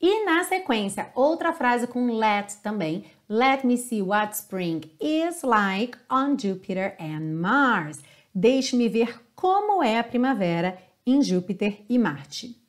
E na sequência, outra frase com let também. Let me see what spring is like on Jupiter and Mars. Deixe-me ver como é a primavera em Júpiter e Marte.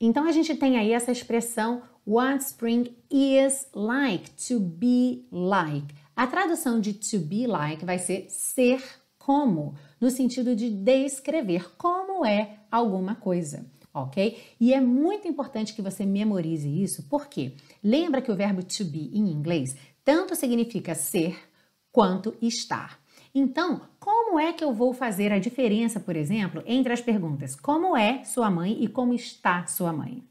Então a gente tem aí essa expressão what spring is like, to be like. A tradução de to be like vai ser ser como, no sentido de descrever como é alguma coisa ok? E é muito importante que você memorize isso, porque lembra que o verbo to be em inglês tanto significa ser quanto estar. Então, como é que eu vou fazer a diferença, por exemplo, entre as perguntas como é sua mãe e como está sua mãe?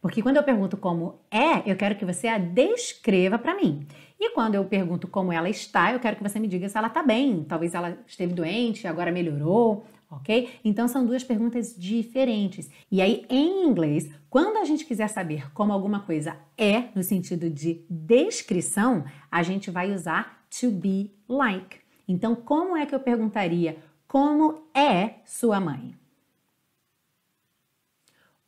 Porque quando eu pergunto como é, eu quero que você a descreva para mim. E quando eu pergunto como ela está, eu quero que você me diga se ela está bem. Talvez ela esteve doente, agora melhorou, ok? Então são duas perguntas diferentes. E aí, em inglês, quando a gente quiser saber como alguma coisa é no sentido de descrição, a gente vai usar to be like. Então, como é que eu perguntaria como é sua mãe?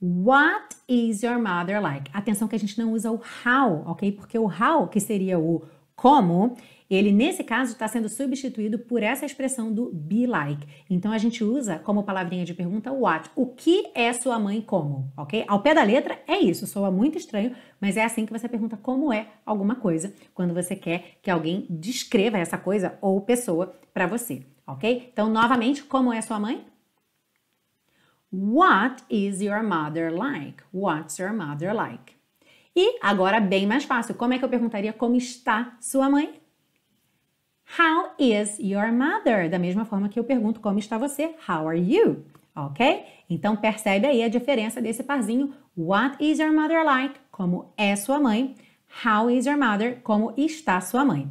What is your mother like? Atenção que a gente não usa o how, ok? Porque o how, que seria o como, ele nesse caso está sendo substituído por essa expressão do be like. Então a gente usa como palavrinha de pergunta what. O que é sua mãe como? Ok? Ao pé da letra é isso, soa muito estranho, mas é assim que você pergunta como é alguma coisa quando você quer que alguém descreva essa coisa ou pessoa para você. Ok? Então, novamente, como é sua mãe? What is your mother like? What's your mother like? E agora, bem mais fácil, como é que eu perguntaria como está sua mãe? How is your mother? Da mesma forma que eu pergunto como está você, how are you? Ok? Então percebe aí a diferença desse parzinho. What is your mother like? Como é sua mãe? How is your mother? Como está sua mãe?